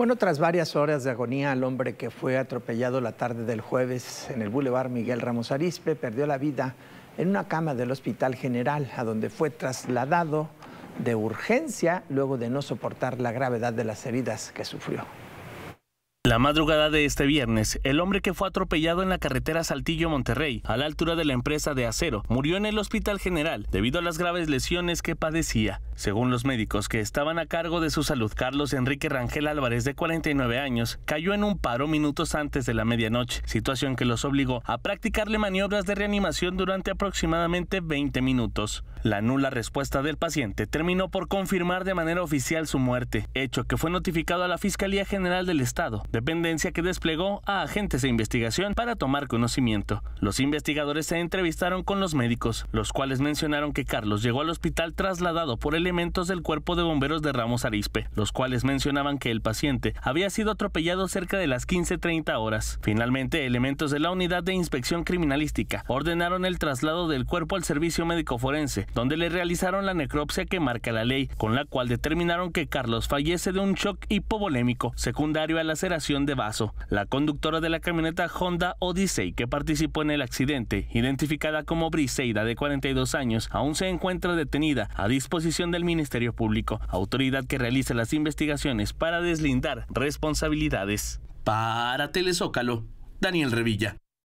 Bueno, tras varias horas de agonía, el hombre que fue atropellado la tarde del jueves en el Boulevard Miguel Ramos Arispe perdió la vida en una cama del Hospital General, a donde fue trasladado de urgencia luego de no soportar la gravedad de las heridas que sufrió. La madrugada de este viernes, el hombre que fue atropellado en la carretera Saltillo-Monterrey, a la altura de la empresa de acero, murió en el Hospital General debido a las graves lesiones que padecía. Según los médicos que estaban a cargo de su salud, Carlos Enrique Rangel Álvarez, de 49 años, cayó en un paro minutos antes de la medianoche, situación que los obligó a practicarle maniobras de reanimación durante aproximadamente 20 minutos. La nula respuesta del paciente terminó por confirmar de manera oficial su muerte, hecho que fue notificado a la Fiscalía General del Estado, dependencia que desplegó a agentes de investigación para tomar conocimiento. Los investigadores se entrevistaron con los médicos, los cuales mencionaron que Carlos llegó al hospital trasladado por el elementos del cuerpo de bomberos de Ramos Arispe, los cuales mencionaban que el paciente había sido atropellado cerca de las 15.30 horas. Finalmente, elementos de la unidad de inspección criminalística ordenaron el traslado del cuerpo al servicio médico forense, donde le realizaron la necropsia que marca la ley, con la cual determinaron que Carlos fallece de un shock hipovolémico secundario a la laceración de vaso. La conductora de la camioneta Honda Odyssey que participó en el accidente, identificada como Briseida de 42 años, aún se encuentra detenida a disposición de Ministerio Público, autoridad que realiza las investigaciones para deslindar responsabilidades. Para Telezócalo, Daniel Revilla.